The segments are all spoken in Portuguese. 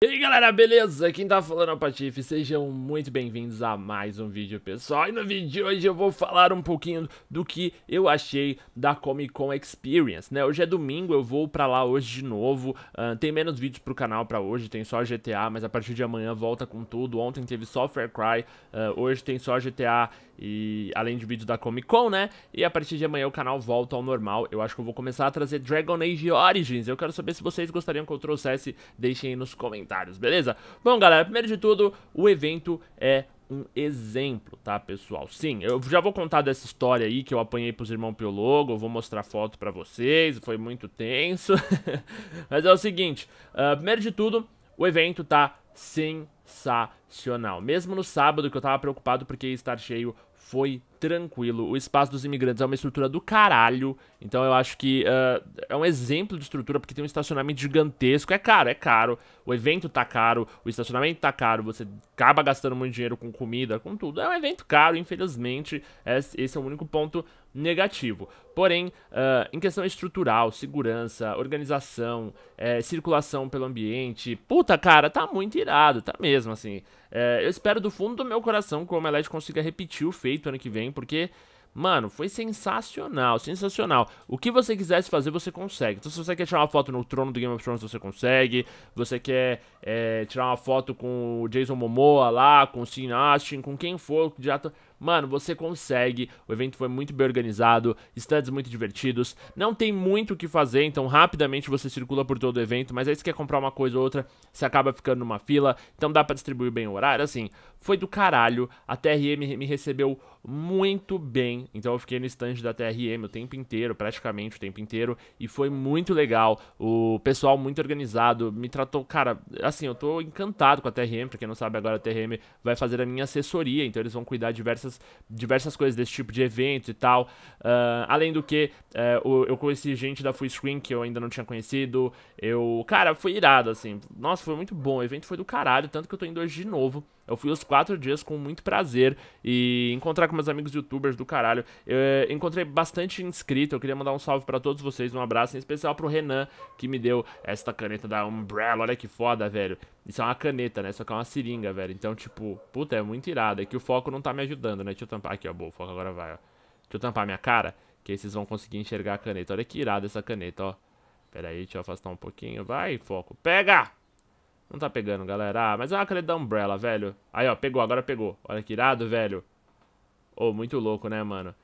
E aí galera, beleza? Quem tá falando é o Patife, sejam muito bem-vindos a mais um vídeo pessoal E no vídeo de hoje eu vou falar um pouquinho do que eu achei da Comic Con Experience, né? Hoje é domingo, eu vou pra lá hoje de novo uh, Tem menos vídeos pro canal pra hoje, tem só GTA, mas a partir de amanhã volta com tudo Ontem teve só Far Cry, uh, hoje tem só GTA e além de vídeo da Comic Con, né? E a partir de amanhã o canal volta ao normal. Eu acho que eu vou começar a trazer Dragon Age Origins. Eu quero saber se vocês gostariam que eu trouxesse. Deixem aí nos comentários, beleza? Bom, galera, primeiro de tudo, o evento é um exemplo, tá, pessoal? Sim, eu já vou contar dessa história aí que eu apanhei pros irmãos pelo logo, eu vou mostrar foto pra vocês, foi muito tenso. Mas é o seguinte, uh, primeiro de tudo, o evento tá sensacional. Mesmo no sábado que eu tava preocupado porque ia estar cheio, foi tranquilo. O espaço dos imigrantes é uma estrutura do caralho. Então eu acho que uh, é um exemplo de estrutura, porque tem um estacionamento gigantesco. É caro, é caro. O evento tá caro, o estacionamento tá caro. Você acaba gastando muito dinheiro com comida, com tudo. É um evento caro, infelizmente. Esse é o único ponto negativo. Porém, uh, em questão estrutural, segurança, organização, é, circulação pelo ambiente, puta cara, tá muito irado, tá mesmo assim. É, eu espero do fundo do meu coração que o Omelete consiga repetir o feito ano que vem, porque Mano, foi sensacional, sensacional. O que você quisesse fazer, você consegue. Então, se você quer tirar uma foto no trono do Game of Thrones, você consegue. Você quer é, tirar uma foto com o Jason Momoa lá, com o Sean Astin, com quem for, o Jato. Mano, você consegue. O evento foi muito bem organizado, stands muito divertidos. Não tem muito o que fazer, então rapidamente você circula por todo o evento. Mas aí você quer comprar uma coisa ou outra, você acaba ficando numa fila. Então dá para distribuir bem o horário. Assim, foi do caralho. A TRM me recebeu muito bem. Então eu fiquei no stand da TRM o tempo inteiro, praticamente o tempo inteiro. E foi muito legal. O pessoal muito organizado me tratou. Cara, assim, eu tô encantado com a TRM. Pra quem não sabe, agora a TRM vai fazer a minha assessoria. Então eles vão cuidar de diversas diversas, diversas coisas desse tipo de evento e tal. Uh, além do que, uh, eu conheci gente da Full Screen que eu ainda não tinha conhecido. Eu, cara, foi irado, assim. Nossa, foi muito bom. O evento foi do caralho, tanto que eu tô indo hoje de novo. Eu fui os quatro dias com muito prazer e encontrar com meus amigos youtubers do caralho. Eu, eh, encontrei bastante inscrito, eu queria mandar um salve para todos vocês, um abraço em especial pro Renan, que me deu esta caneta da Umbrella, olha que foda, velho. Isso é uma caneta, né? Só que é uma seringa, velho. Então, tipo, puta, é muito irado. É que o foco não tá me ajudando, né? Deixa eu tampar aqui, ó, boa, o foco agora vai, ó. Deixa eu tampar minha cara, que aí vocês vão conseguir enxergar a caneta. Olha que irada essa caneta, ó. Pera aí, deixa eu afastar um pouquinho. Vai, foco. Pega! Não tá pegando, galera. Ah, mas olha uma caneta da Umbrella, velho. Aí, ó, pegou, agora pegou. Olha que irado, velho. Ô, oh, muito louco, né, mano?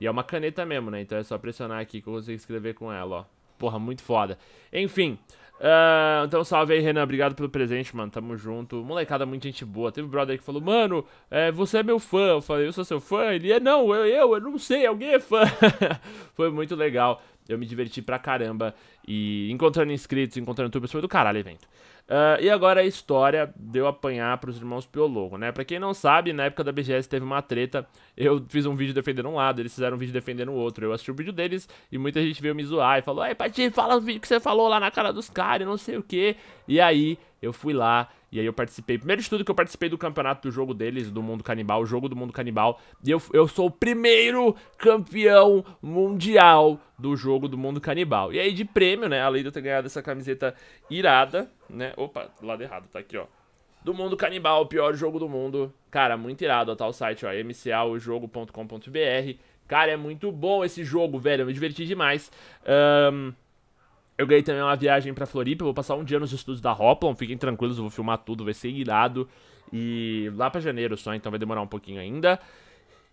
E é uma caneta mesmo, né? Então é só pressionar aqui que eu consigo escrever com ela, ó. Porra, muito foda. Enfim. Uh, então salve aí, Renan. Obrigado pelo presente, mano. Tamo junto. Molecada, muito gente boa. Teve um brother que falou, mano, é, você é meu fã. Eu falei, eu sou seu fã? Ele é, não, eu, eu, eu não sei, alguém é fã. Foi muito legal. Eu me diverti pra caramba. E encontrando inscritos, encontrando tubers, foi do caralho evento. Uh, e agora a história deu de apanhar pros irmãos Piologo, né? Pra quem não sabe, na época da BGS teve uma treta. Eu fiz um vídeo defendendo um lado, eles fizeram um vídeo defendendo o outro. Eu assisti o vídeo deles e muita gente veio me zoar e falou: Ei, Pati, fala o vídeo que você falou lá na cara dos caras, não sei o que. E aí eu fui lá e aí eu participei, primeiro de tudo que eu participei do campeonato do jogo deles, do Mundo Canibal, o jogo do Mundo Canibal. E eu, eu sou o primeiro campeão mundial do jogo do Mundo Canibal. E aí de prêmio, né, além de eu ter ganhado essa camiseta irada, né, opa, do lado errado, tá aqui, ó. Do Mundo Canibal, o pior jogo do mundo. Cara, muito irado, ó, tá o site, ó, mcaojogo.com.br. Cara, é muito bom esse jogo, velho, eu me diverti demais. Ahn... Um... Eu ganhei também uma viagem pra Floripa, vou passar um dia nos estudos da Hoplon, fiquem tranquilos, eu vou filmar tudo, vai ser irado. E lá pra janeiro só, então vai demorar um pouquinho ainda.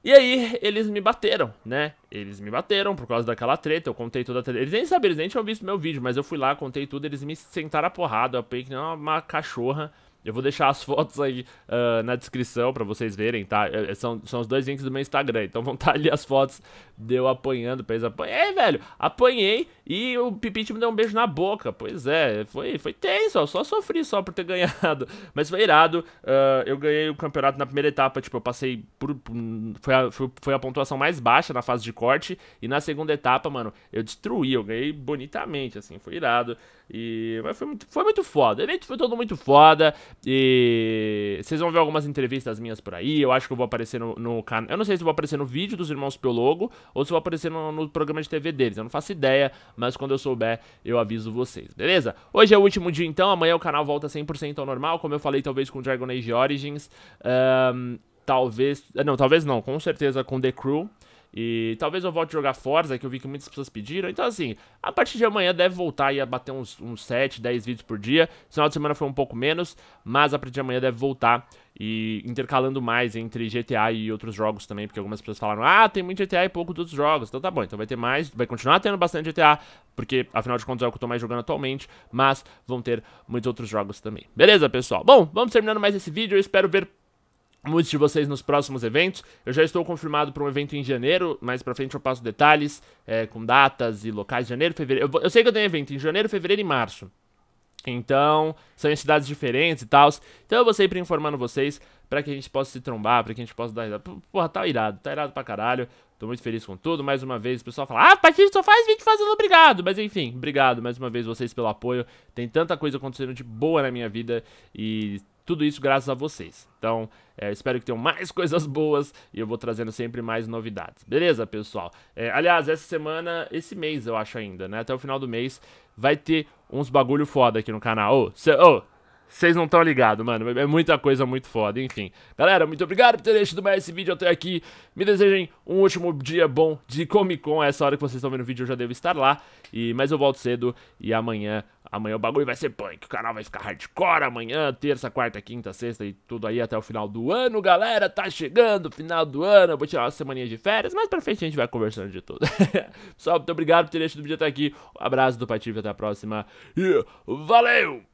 E aí, eles me bateram, né? Eles me bateram por causa daquela treta, eu contei toda a treta. Eles nem sabiam, eles nem tinham visto meu vídeo, mas eu fui lá, contei tudo, eles me sentaram a porrada, eu peguei que nem uma cachorra. Eu vou deixar as fotos aí uh, na descrição para vocês verem, tá? É, é, são, são os dois links do meu Instagram, então vão estar tá ali as fotos de eu apanhando pra eles apanharem. É, velho, apanhei e o Pipite me deu um beijo na boca. Pois é, foi, foi tenso, ó, só sofri só por ter ganhado. Mas foi irado, uh, eu ganhei o campeonato na primeira etapa, tipo, eu passei por... por foi, a, foi, foi a pontuação mais baixa na fase de corte e na segunda etapa, mano, eu destruí, eu ganhei bonitamente, assim, foi irado. E, mas foi muito, foi muito foda, o evento foi todo muito foda, e vocês vão ver algumas entrevistas minhas por aí. Eu acho que eu vou aparecer no, no canal. Eu não sei se eu vou aparecer no vídeo dos Irmãos Piologo ou se eu vou aparecer no, no, programa de TV deles. Eu não faço ideia, mas quando eu souber, eu aviso vocês, beleza? Hoje é o último dia então. Amanhã o canal volta 100% ao normal. Como eu falei, talvez com Dragon Age Origins. Um, talvez. Não, talvez não. Com certeza com The Crew. E talvez eu volte a jogar Forza, que eu vi que muitas pessoas pediram. Então, assim, a partir de amanhã deve voltar e abater bater uns, uns 7, 10 vídeos por dia. Final de semana foi um pouco menos, mas a partir de amanhã deve voltar. E intercalando mais entre GTA e outros jogos também, porque algumas pessoas falaram: Ah, tem muito GTA e pouco dos outros jogos. Então tá bom, então vai ter mais, vai continuar tendo bastante GTA, porque afinal de contas é o que eu tô mais jogando atualmente, mas vão ter muitos outros jogos também. Beleza, pessoal? Bom, vamos terminando mais esse vídeo. Eu espero ver muitos de vocês nos próximos eventos. Eu já estou confirmado para um evento em janeiro, mais para frente eu passo detalhes é, com datas e locais. Janeiro, fevereiro. Eu, eu sei que eu tenho evento em janeiro, fevereiro e março. Então, são em cidades diferentes e tal. Então eu vou sempre informando vocês para que a gente possa se trombar, para que a gente possa dar. Porra, tá irado, tá irado pra caralho. Tô muito feliz com tudo. Mais uma vez, o pessoal fala: Ah, Patife só faz vídeo fazendo obrigado. Mas enfim, obrigado mais uma vez vocês pelo apoio. Tem tanta coisa acontecendo de boa na minha vida e tudo isso graças a vocês. Então, é, espero que tenham mais coisas boas e eu vou trazendo sempre mais novidades. Beleza, pessoal? É, aliás, essa semana, esse mês eu acho ainda, né? Até o final do mês vai ter uns bagulho foda aqui no canal. Ô, oh, ô! Vocês não estão ligados, mano. É muita coisa muito foda, enfim. Galera, muito obrigado por ter deixado mais esse vídeo até aqui. Me desejem um último dia bom de Comic Con. Essa hora que vocês estão vendo o vídeo eu já devo estar lá. E, mas eu volto cedo e amanhã, amanhã o bagulho vai ser punk. O canal vai ficar hardcore amanhã, terça, quarta, quinta, sexta e tudo aí até o final do ano. Galera, tá chegando final do ano. Eu vou tirar uma semaninha de férias, mas pra frente a gente vai conversando de tudo. Pessoal, muito obrigado por ter deixado o vídeo até aqui. Um abraço do Patife, até a próxima. E valeu!